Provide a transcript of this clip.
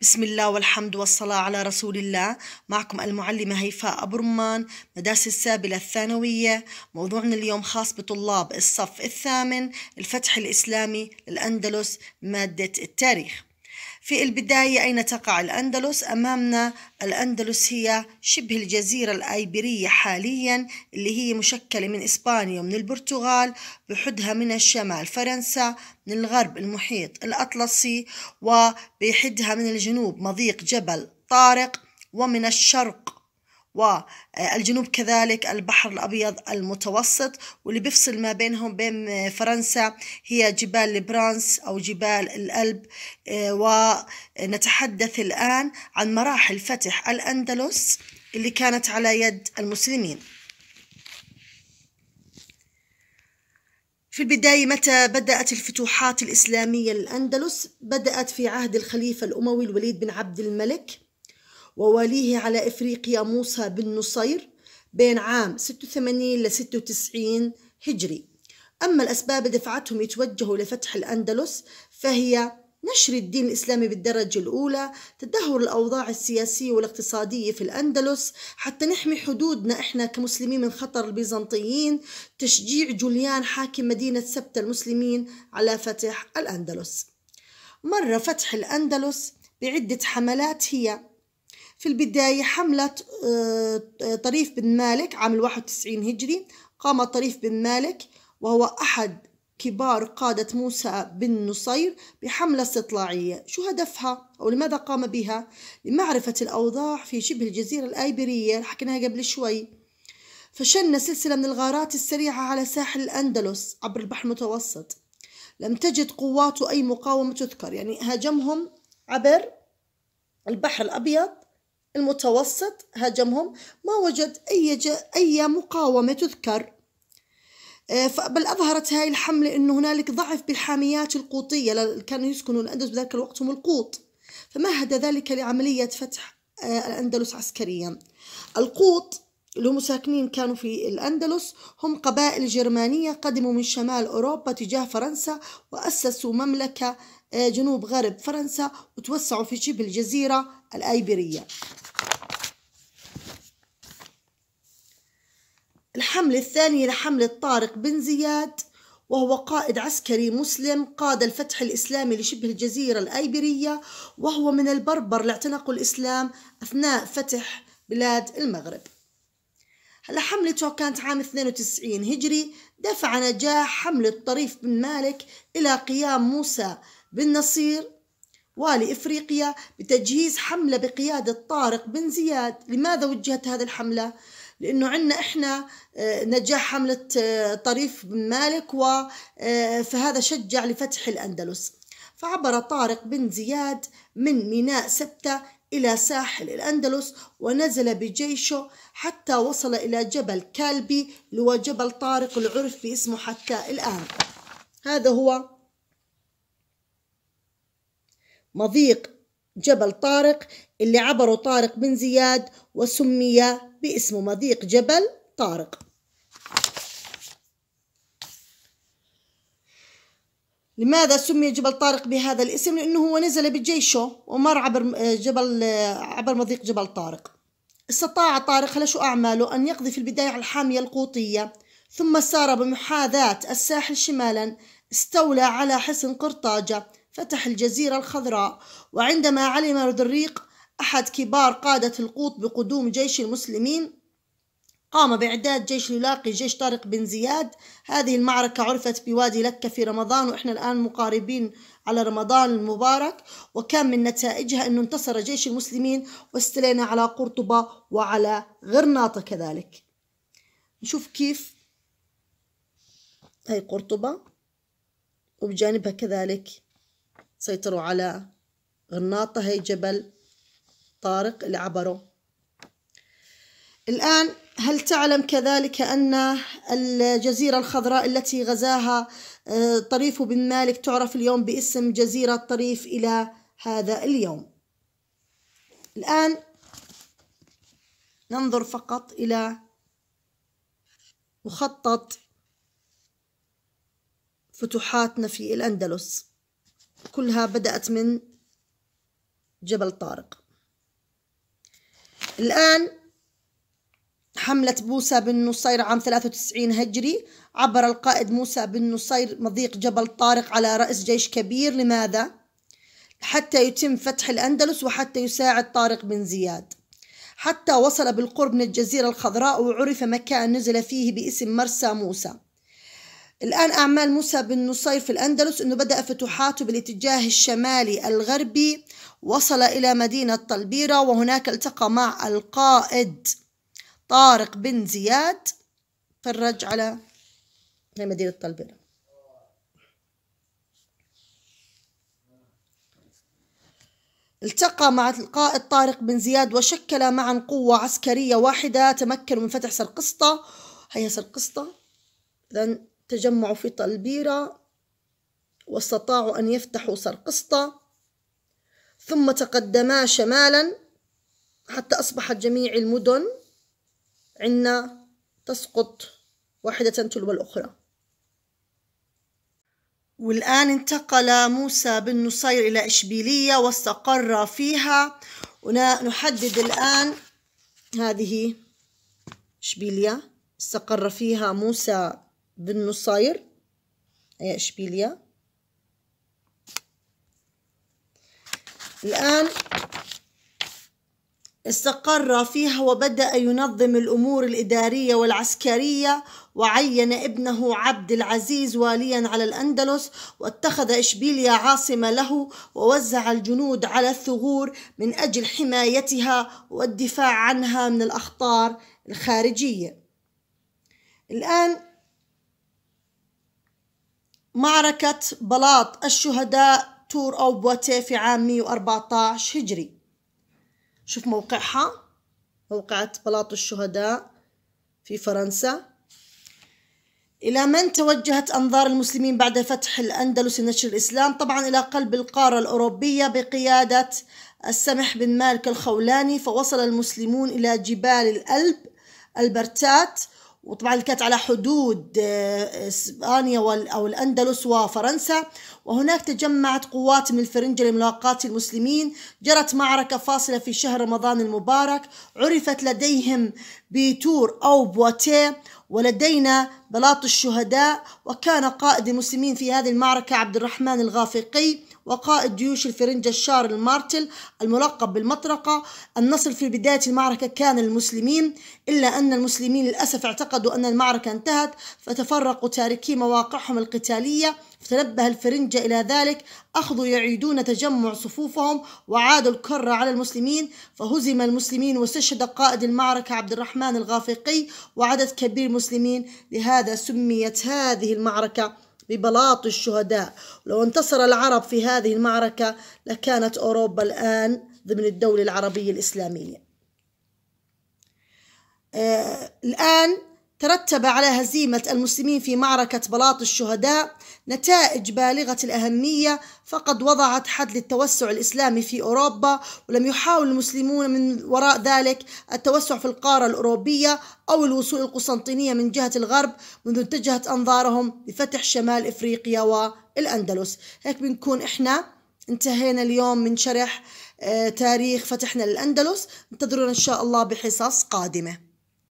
بسم الله والحمد والصلاة على رسول الله معكم المعلمة هيفاء أبو رمان مدارس السابلة الثانوية موضوعنا اليوم خاص بطلاب الصف الثامن الفتح الإسلامي للأندلس مادة التاريخ في البداية أين تقع الأندلس؟ أمامنا الأندلس هي شبه الجزيرة الأيبيرية حاليا اللي هي مشكلة من إسبانيا ومن البرتغال بحدها من الشمال فرنسا من الغرب المحيط الأطلسي وبحدها من الجنوب مضيق جبل طارق ومن الشرق والجنوب آه، كذلك البحر الأبيض المتوسط واللي بيفصل ما بينهم بين آه، فرنسا هي جبال البرانس أو جبال الألب آه، ونتحدث الآن عن مراحل فتح الأندلس اللي كانت على يد المسلمين في البداية متى بدأت الفتوحات الإسلامية للأندلس؟ بدأت في عهد الخليفة الأموي الوليد بن عبد الملك وواليه على إفريقيا موسى بن نصير بين عام 86 ل 96 هجري أما الأسباب اللي دفعتهم يتوجهوا لفتح الأندلس فهي نشر الدين الإسلامي بالدرجة الأولى تدهور الأوضاع السياسية والاقتصادية في الأندلس حتى نحمي حدودنا إحنا كمسلمين من خطر البيزنطيين تشجيع جوليان حاكم مدينة سبتة المسلمين على فتح الأندلس مر فتح الأندلس بعدة حملات هي في البداية حملة آه، آه، طريف بن مالك عام 91 هجري قام طريف بن مالك وهو أحد كبار قادة موسى بن نصير بحملة استطلاعية شو هدفها أو لماذا قام بها لمعرفة الأوضاع في شبه الجزيرة الآيبرية حكيناها قبل شوي فشن سلسلة من الغارات السريعة على ساحل الأندلس عبر البحر المتوسط لم تجد قواته أي مقاومة تذكر يعني هاجمهم عبر البحر الأبيض المتوسط هاجمهم ما وجد أي, أي مقاومة تذكر آه، بل أظهرت هاي الحملة أنه هنالك ضعف بالحاميات القوطية كانوا يسكنوا الأندلس بذلك الوقت هم القوط فمهد ذلك لعملية فتح آه، الأندلس عسكريا القوط اللي هم ساكنين كانوا في الأندلس هم قبائل جرمانية قدموا من شمال أوروبا تجاه فرنسا وأسسوا مملكة آه، جنوب غرب فرنسا وتوسعوا في شبه الجزيرة الآيبرية الحملة الثانية لحملة طارق بن زياد وهو قائد عسكري مسلم قاد الفتح الإسلامي لشبه الجزيرة الآيبرية وهو من البربر اللي اعتنقوا الإسلام أثناء فتح بلاد المغرب حملته كانت عام 92 هجري دفع نجاح حملة طريف بن مالك إلى قيام موسى بن نصير والي إفريقيا بتجهيز حملة بقيادة طارق بن زياد لماذا وجهت هذه الحملة؟ لأنه عندنا إحنا آه، نجاح حملة آه، طريف بن مالك آه، فهذا شجع لفتح الأندلس فعبر طارق بن زياد من ميناء سبتة إلى ساحل الأندلس ونزل بجيشه حتى وصل إلى جبل كالبي اللي هو جبل طارق العرف باسمه حتى الآن هذا هو مضيق جبل طارق اللي عبره طارق بن زياد وسمي باسمه مضيق جبل طارق لماذا سمي جبل طارق بهذا الاسم لأنه هو نزل بجيشه ومر عبر آه، جبل آه، عبر مضيق جبل طارق استطاع طارق شو أعماله أن يقضي في البداية على الحامية القوطية ثم سار بمحاذاة الساحل شمالا استولى على حصن قرطاجة فتح الجزيرة الخضراء وعندما علم رودريق أحد كبار قادة القوط بقدوم جيش المسلمين قام بإعداد جيش يلاقي جيش طارق بن زياد هذه المعركة عرفت بوادي لكة في رمضان وإحنا الآن مقاربين على رمضان المبارك وكان من نتائجها أنه انتصر جيش المسلمين واستلينا على قرطبة وعلى غرناطة كذلك نشوف كيف هاي قرطبة وبجانبها كذلك سيطروا على غرناطة هي جبل طارق اللي عبره الآن هل تعلم كذلك أن الجزيرة الخضراء التي غزاها آه، طريف بن مالك تعرف اليوم باسم جزيرة طريف إلى هذا اليوم الآن ننظر فقط إلى مخطط فتوحاتنا في الأندلس كلها بدأت من جبل طارق الآن حملة موسى بن نصير عام 93 هجري عبر القائد موسى بن نصير مضيق جبل طارق على رأس جيش كبير لماذا؟ حتى يتم فتح الأندلس وحتى يساعد طارق بن زياد حتى وصل بالقرب من الجزيرة الخضراء وعرف مكان نزل فيه باسم مرسى موسى الآن أعمال موسى بن نصير في الأندلس أنه بدأ فتوحاته بالاتجاه الشمالي الغربي وصل إلى مدينة طلبيرة وهناك التقى مع القائد طارق بن زياد فرج على نعم، مدينة طلبرة التقى مع القائد طارق بن زياد وشكل معا قوة عسكرية واحدة تمكنوا من فتح سرقسطة هي سرقسطة إذا تجمعوا في طلبيرة واستطاعوا أن يفتحوا سرقسطة ثم تقدما شمالا حتى أصبحت جميع المدن عندنا تسقط واحدة تلو الأخرى والآن انتقل موسى بن نصير إلى إشبيلية واستقر فيها ونحدد الآن هذه إشبيلية استقر فيها موسى بن نصير أي إشبيلية الآن استقر فيها وبدأ ينظم الأمور الإدارية والعسكرية وعين ابنه عبد العزيز واليا على الأندلس واتخذ إشبيليا عاصمة له ووزع الجنود على الثغور من أجل حمايتها والدفاع عنها من الأخطار الخارجية الآن معركة بلاط الشهداء تور أو بوتي في عام 114 هجري شوف موقعها موقعة بلاط الشهداء في فرنسا إلى من توجهت أنظار المسلمين بعد فتح الأندلس لنشر الإسلام طبعا إلى قلب القارة الأوروبية بقيادة السمح بن مالك الخولاني فوصل المسلمون إلى جبال الألب البرتات وطبعا كانت على حدود آه، اسبانيا او الاندلس وفرنسا وهناك تجمعت قوات من الفرنجه لملاقاه المسلمين جرت معركه فاصله في شهر رمضان المبارك عرفت لديهم بتور او بواتيه ولدينا بلاط الشهداء وكان قائد المسلمين في هذه المعركه عبد الرحمن الغافقي وقائد جيوش الفرنجة شارل المارتل الملقب بالمطرقة النصر في بداية المعركة كان للمسلمين إلا أن المسلمين للأسف اعتقدوا أن المعركة انتهت فتفرقوا تاركي مواقعهم القتالية فتنبه الفرنجة إلى ذلك أخذوا يعيدون تجمع صفوفهم وعادوا الكرة على المسلمين فهزم المسلمين واستشهد قائد المعركة عبد الرحمن الغافقي وعدد كبير المسلمين لهذا سميت هذه المعركة ببلاط الشهداء لو انتصر العرب في هذه المعركة لكانت أوروبا الآن ضمن الدولة العربية الإسلامية آه الآن ترتب على هزيمة المسلمين في معركة بلاط الشهداء نتائج بالغة الأهمية فقد وضعت حد للتوسع الإسلامي في أوروبا ولم يحاول المسلمون من وراء ذلك التوسع في القارة الأوروبية أو الوصول القسطنطينية من جهة الغرب منذ اتجهت أنظارهم لفتح شمال إفريقيا والأندلس هيك بنكون إحنا انتهينا اليوم من شرح آه، تاريخ فتحنا للأندلس انتظرونا إن شاء الله بحصص قادمة